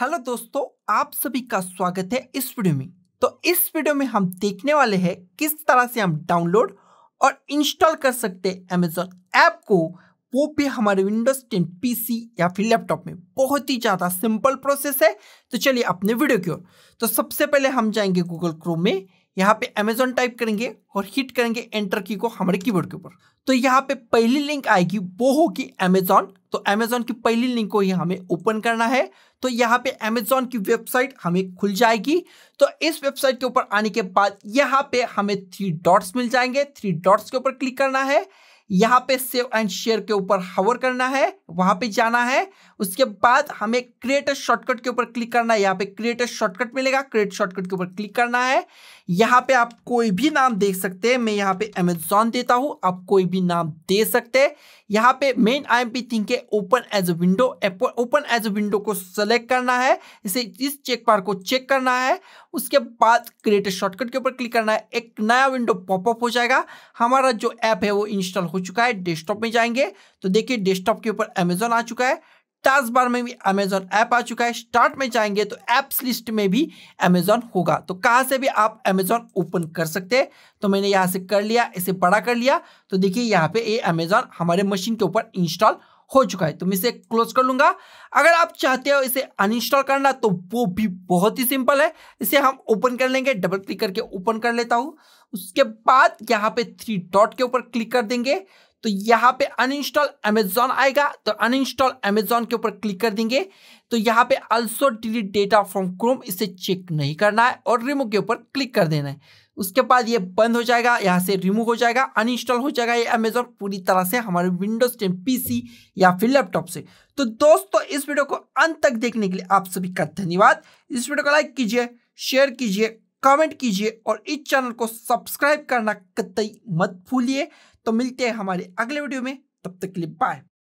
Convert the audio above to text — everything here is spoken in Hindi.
हेलो दोस्तों आप सभी का स्वागत है इस वीडियो में तो इस वीडियो में हम देखने वाले हैं किस तरह से हम डाउनलोड और इंस्टॉल कर सकते हैं अमेजोन ऐप को वो भी हमारे विंडोज टेन पीसी या फिर लैपटॉप में बहुत ही ज़्यादा सिंपल प्रोसेस है तो चलिए अपने वीडियो की ओर तो सबसे पहले हम जाएंगे गूगल क्रोम में यहाँ पे अमेजोन टाइप करेंगे और हिट करेंगे एंटर की को हमारे कीबोर्ड के ऊपर तो यहाँ पे पहली लिंक आएगी वो होगी अमेजोन तो अमेजोन की पहली लिंक को ही हमें ओपन करना है तो यहाँ पे अमेजोन की वेबसाइट हमें खुल जाएगी तो इस वेबसाइट के ऊपर आने के बाद यहाँ पे हमें थ्री डॉट्स मिल जाएंगे थ्री डॉट्स के ऊपर क्लिक करना है यहाँ पे सेव एंड शेयर के ऊपर हवर करना है वहां पे जाना है उसके बाद हमें क्रिएटर शॉर्टकट के ऊपर क्लिक करना है यहाँ पे क्रिएटर शॉर्टकट मिलेगा क्रिएट शॉर्टकट के ऊपर क्लिक करना है यहाँ पे आप कोई भी नाम देख सकते हैं मैं यहाँ पे अमेजोन देता हूँ आप कोई भी नाम दे सकते हैं यहाँ पे main I M P think के open edge window open edge window को सेलेक्ट करना है इसे इस चेक पार को चेक करना है उसके बाद क्रिएटर शॉर्टकट के ऊपर क्लिक करना है एक नया विंडो पॉपअप हो जाएगा हमारा जो ऐप है वो इंस्टॉल हो चुका है डेस्कटॉप में जाएंगे तो देखिए डेस्कटॉप के ऊपर अमेजोन आ चुका है टास्क बार में भी अमेजोन ऐप आ चुका है स्टार्ट में जाएंगे तो एप्स लिस्ट में भी अमेजोन होगा तो कहाँ से भी आप अमेजोन ओपन कर सकते हैं तो मैंने यहाँ से कर लिया इसे बड़ा कर लिया तो देखिए यहाँ पे ये अमेजोन हमारे मशीन के ऊपर इंस्टॉल हो चुका है तो मैं इसे क्लोज कर लूंगा अगर आप चाहते हो इसे अनइंस्टॉल करना तो वो भी बहुत ही सिंपल है इसे हम ओपन कर लेंगे डबल क्लिक करके ओपन कर लेता हूं उसके बाद यहाँ पे थ्री डॉट के ऊपर क्लिक कर देंगे तो यहाँ पे अनइंस्टॉल अमेजॉन आएगा तो अनइंस्टॉल अमेजॉन के ऊपर क्लिक कर देंगे तो यहाँ पे also delete data from Chrome इसे चेक नहीं करना है और रिमूव के ऊपर क्लिक कर देना है उसके बाद ये बंद हो जाएगा यहाँ से रिमूव हो जाएगा अनइंस्टॉल हो जाएगा ये अमेजोन पूरी तरह से हमारे विंडोज टेन पीसी या फिर लैपटॉप से तो दोस्तों इस वीडियो को अंत तक देखने के लिए आप सभी का धन्यवाद इस वीडियो को लाइक कीजिए शेयर कीजिए कमेंट कीजिए और इस चैनल को सब्सक्राइब करना कतई मत भूलिए तो मिलते हैं हमारे अगले वीडियो में तब तक के लिए बाय